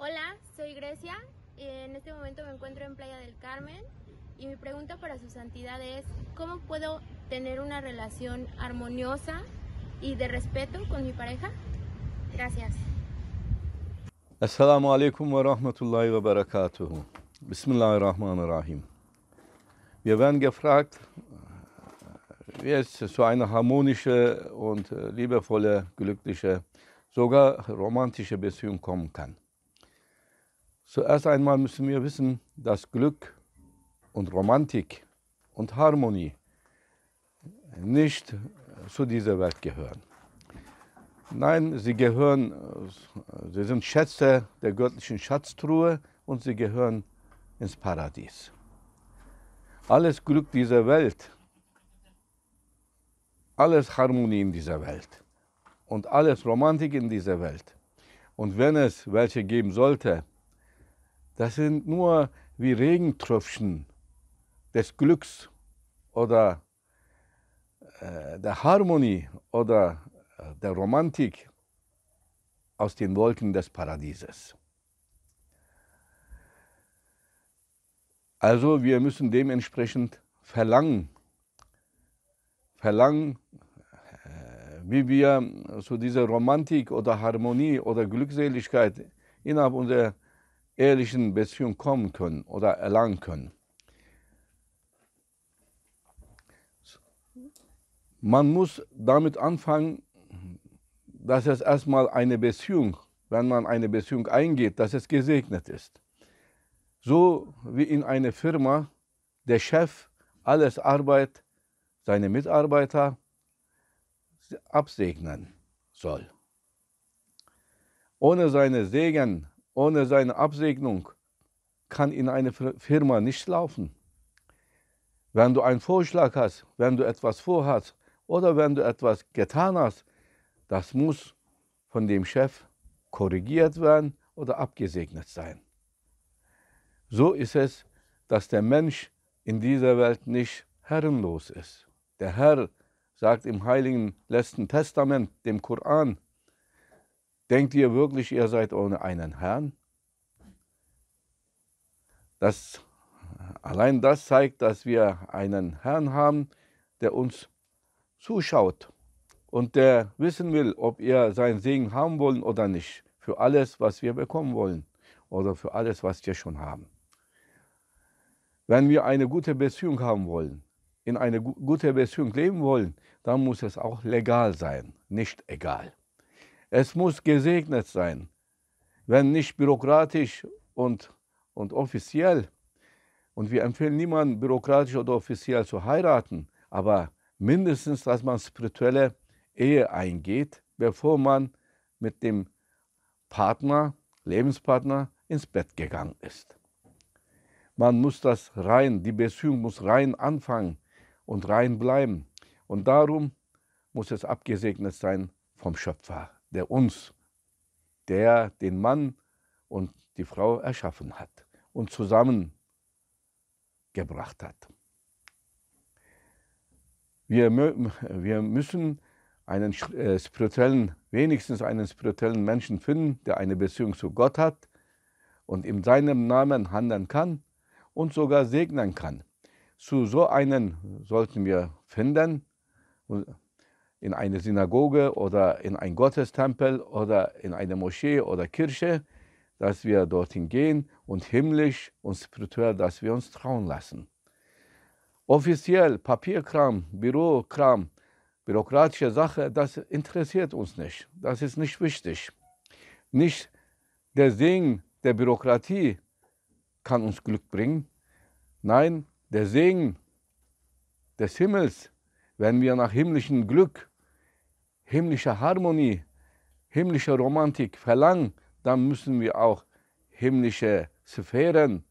Hola, soy Grecia. En este momento me encuentro en Playa del Carmen y mi pregunta para su santidad es, ¿cómo puedo tener una relación armoniosa y de respeto con mi pareja? Gracias. Assalamu alaikum wa rahmetullahi ve berekatuhu. Bismillahirrahmanirrahim. Wir werden gefragt, wie äh, es zu einer harmonische und äh, liebevolle, glückliche, sogar romantische Beziehung kommen kann. Zuerst einmal müssen wir wissen, dass Glück und Romantik und Harmonie nicht zu dieser Welt gehören. Nein, sie gehören, sie sind Schätze der göttlichen Schatztruhe und sie gehören ins Paradies. Alles Glück dieser Welt, alles Harmonie in dieser Welt und alles Romantik in dieser Welt. Und wenn es welche geben sollte, das sind nur wie Regentröpfchen des Glücks oder äh, der Harmonie oder äh, der Romantik aus den Wolken des Paradieses. Also wir müssen dementsprechend verlangen, verlangen, äh, wie wir zu so dieser Romantik oder Harmonie oder Glückseligkeit innerhalb unserer ehrlichen Beziehung kommen können oder erlangen können. Man muss damit anfangen, dass es erstmal eine Beziehung, wenn man eine Beziehung eingeht, dass es gesegnet ist. So wie in einer Firma der Chef alles Arbeit, seine Mitarbeiter absegnen soll. Ohne seinen Segen ohne seine Absegnung kann in eine Firma nicht laufen. Wenn du einen Vorschlag hast, wenn du etwas vorhast oder wenn du etwas getan hast, das muss von dem Chef korrigiert werden oder abgesegnet sein. So ist es, dass der Mensch in dieser Welt nicht herrenlos ist. Der Herr sagt im heiligen letzten Testament, dem Koran, Denkt ihr wirklich, ihr seid ohne einen Herrn? Das, allein das zeigt, dass wir einen Herrn haben, der uns zuschaut und der wissen will, ob ihr seinen Segen haben wollen oder nicht, für alles, was wir bekommen wollen oder für alles, was wir schon haben. Wenn wir eine gute Beziehung haben wollen, in eine gute Beziehung leben wollen, dann muss es auch legal sein, nicht egal. Es muss gesegnet sein. Wenn nicht bürokratisch und, und offiziell. Und wir empfehlen niemanden, bürokratisch oder offiziell zu heiraten, aber mindestens, dass man spirituelle Ehe eingeht, bevor man mit dem Partner, Lebenspartner ins Bett gegangen ist. Man muss das rein, die Beziehung muss rein anfangen und rein bleiben. Und darum muss es abgesegnet sein vom Schöpfer der uns, der den Mann und die Frau erschaffen hat und zusammengebracht hat. Wir, wir müssen einen äh, spirituellen, wenigstens einen spirituellen Menschen finden, der eine Beziehung zu Gott hat und in seinem Namen handeln kann und sogar segnen kann. Zu so einen sollten wir finden in eine Synagoge oder in einen Gottestempel oder in eine Moschee oder Kirche, dass wir dorthin gehen und himmlisch und spirituell, dass wir uns trauen lassen. Offiziell, Papierkram, Bürokram, bürokratische Sache, das interessiert uns nicht. Das ist nicht wichtig. Nicht der Segen der Bürokratie kann uns Glück bringen. Nein, der Segen des Himmels wenn wir nach himmlischem Glück, himmlischer Harmonie, himmlischer Romantik verlangen, dann müssen wir auch himmlische Sphären,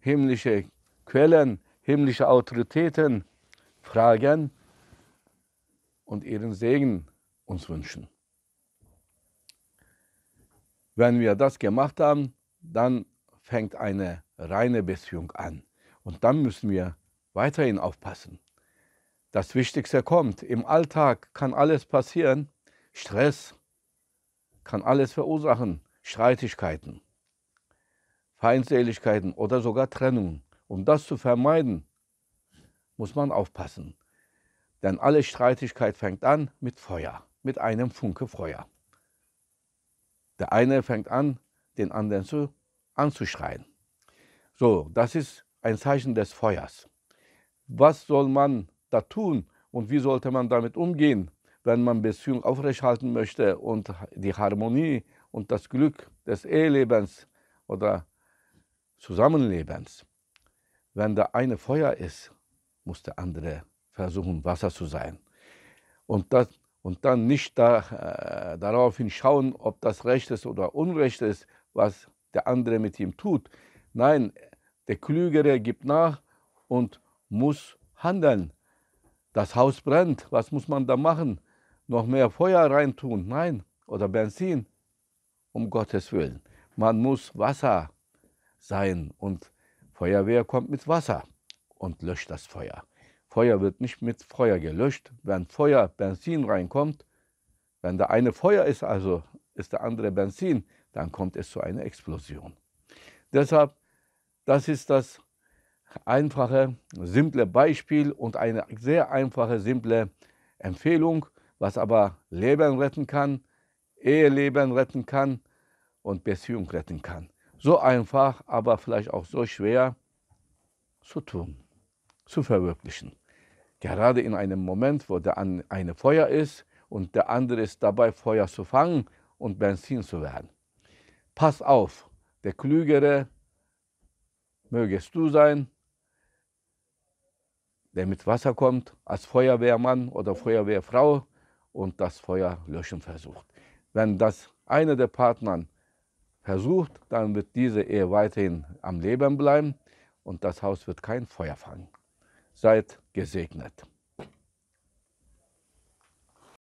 himmlische Quellen, himmlische Autoritäten fragen und ihren Segen uns wünschen. Wenn wir das gemacht haben, dann fängt eine reine Beziehung an. Und dann müssen wir weiterhin aufpassen. Das Wichtigste kommt. Im Alltag kann alles passieren. Stress kann alles verursachen. Streitigkeiten, Feindseligkeiten oder sogar Trennungen. Um das zu vermeiden, muss man aufpassen. Denn alle Streitigkeit fängt an mit Feuer, mit einem Funke Feuer. Der eine fängt an, den anderen zu, anzuschreien. So, das ist ein Zeichen des Feuers. Was soll man da tun und wie sollte man damit umgehen, wenn man Beziehung aufrechthalten möchte und die Harmonie und das Glück des Ehelebens oder Zusammenlebens. Wenn der eine Feuer ist, muss der andere versuchen, Wasser zu sein. Und, das, und dann nicht da, äh, daraufhin schauen, ob das Recht ist oder Unrecht ist, was der andere mit ihm tut. Nein, der Klügere gibt nach und muss handeln das Haus brennt, was muss man da machen? Noch mehr Feuer reintun? Nein, oder Benzin? Um Gottes Willen. Man muss Wasser sein und Feuerwehr kommt mit Wasser und löscht das Feuer. Feuer wird nicht mit Feuer gelöscht. Wenn Feuer, Benzin reinkommt, wenn der eine Feuer ist, also ist der andere Benzin, dann kommt es zu einer Explosion. Deshalb, das ist das einfache, simple Beispiel und eine sehr einfache, simple Empfehlung, was aber Leben retten kann, Eheleben retten kann und Beziehung retten kann. So einfach, aber vielleicht auch so schwer zu tun, zu verwirklichen. Gerade in einem Moment, wo der eine Feuer ist und der andere ist dabei, Feuer zu fangen und Benzin zu werden. Pass auf, der Klügere mögest du sein der mit Wasser kommt, als Feuerwehrmann oder Feuerwehrfrau und das Feuer löschen versucht. Wenn das einer der Partner versucht, dann wird diese Ehe weiterhin am Leben bleiben und das Haus wird kein Feuer fangen. Seid gesegnet.